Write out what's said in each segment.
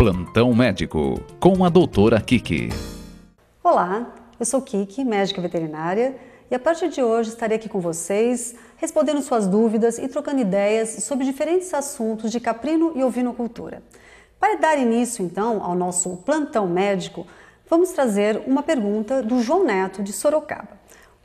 Plantão Médico, com a doutora Kiki. Olá, eu sou Kiki, médica veterinária, e a partir de hoje estarei aqui com vocês, respondendo suas dúvidas e trocando ideias sobre diferentes assuntos de caprino e ovinocultura. Para dar início, então, ao nosso Plantão Médico, vamos trazer uma pergunta do João Neto de Sorocaba.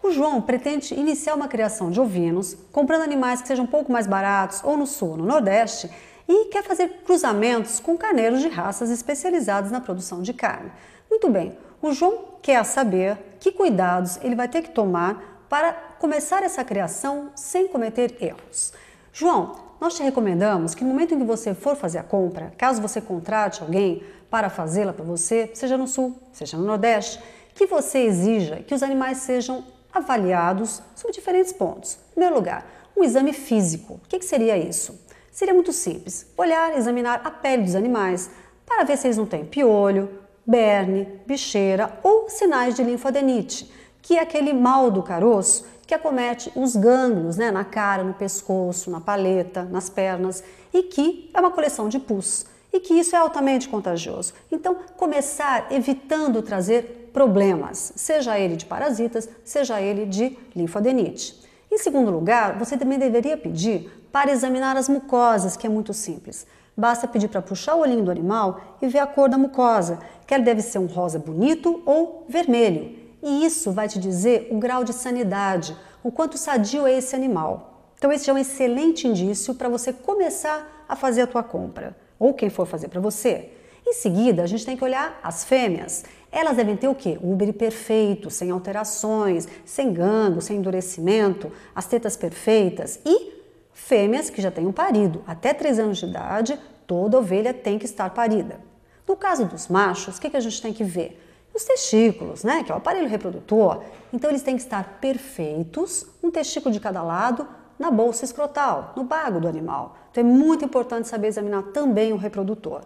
O João pretende iniciar uma criação de ovinos, comprando animais que sejam um pouco mais baratos ou no sul, no nordeste, e quer fazer cruzamentos com carneiros de raças especializadas na produção de carne. Muito bem, o João quer saber que cuidados ele vai ter que tomar para começar essa criação sem cometer erros. João, nós te recomendamos que no momento em que você for fazer a compra, caso você contrate alguém para fazê-la para você, seja no sul, seja no nordeste, que você exija que os animais sejam avaliados sobre diferentes pontos. Em primeiro lugar, um exame físico. O que, que seria isso? Seria muito simples: olhar, examinar a pele dos animais para ver se eles não têm piolho, berne, bicheira ou sinais de linfadenite, que é aquele mal do caroço que acomete os gânglios né, na cara, no pescoço, na paleta, nas pernas e que é uma coleção de pus e que isso é altamente contagioso. Então, começar evitando trazer problemas, seja ele de parasitas, seja ele de linfadenite. Em segundo lugar, você também deveria pedir para examinar as mucosas, que é muito simples. Basta pedir para puxar o olhinho do animal e ver a cor da mucosa, que ela deve ser um rosa bonito ou vermelho. E isso vai te dizer o grau de sanidade, o quanto sadio é esse animal. Então esse é um excelente indício para você começar a fazer a tua compra, ou quem for fazer para você. Em seguida, a gente tem que olhar as fêmeas. Elas devem ter o quê? O úbere perfeito, sem alterações, sem gango, sem endurecimento, as tetas perfeitas e fêmeas que já tenham parido. Até 3 anos de idade, toda ovelha tem que estar parida. No caso dos machos, o que, que a gente tem que ver? Os testículos, né? Que é o aparelho reprodutor. Então, eles têm que estar perfeitos, um testículo de cada lado, na bolsa escrotal, no bago do animal. Então, é muito importante saber examinar também o reprodutor.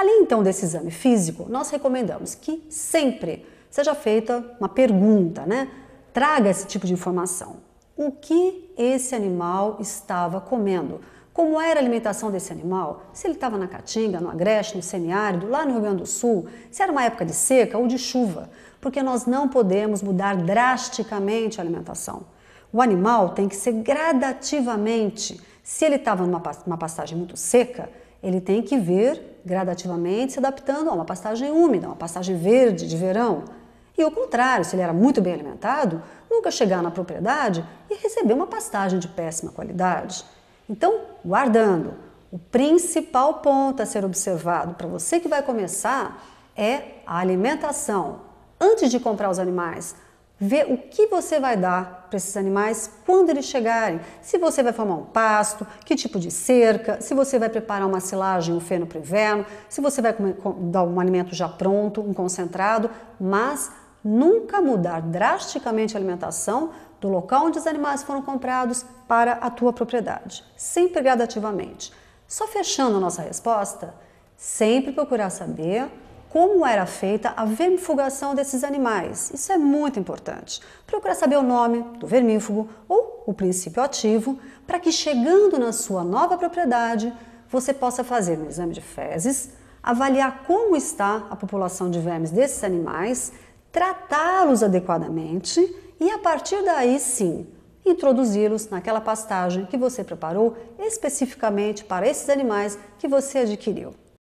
Além então desse exame físico, nós recomendamos que sempre seja feita uma pergunta, né? Traga esse tipo de informação. O que esse animal estava comendo? Como era a alimentação desse animal? Se ele estava na caatinga, no agreste, no semiárido, lá no Rio Grande do Sul, se era uma época de seca ou de chuva, porque nós não podemos mudar drasticamente a alimentação. O animal tem que ser gradativamente. Se ele estava numa passagem muito seca, ele tem que vir gradativamente se adaptando a uma pastagem úmida, uma pastagem verde de verão. E ao contrário, se ele era muito bem alimentado, nunca chegar na propriedade e receber uma pastagem de péssima qualidade. Então, guardando, o principal ponto a ser observado para você que vai começar é a alimentação. Antes de comprar os animais, ver o que você vai dar para esses animais quando eles chegarem. Se você vai formar um pasto, que tipo de cerca, se você vai preparar uma silagem, um feno para o inverno, se você vai comer, dar um alimento já pronto, um concentrado, mas nunca mudar drasticamente a alimentação do local onde os animais foram comprados para a tua propriedade, sempre gradativamente. Só fechando a nossa resposta, sempre procurar saber como era feita a vermifugação desses animais. Isso é muito importante. Procura saber o nome do vermífugo ou o princípio ativo para que, chegando na sua nova propriedade, você possa fazer um exame de fezes, avaliar como está a população de vermes desses animais, tratá-los adequadamente e, a partir daí, sim, introduzi-los naquela pastagem que você preparou especificamente para esses animais que você adquiriu.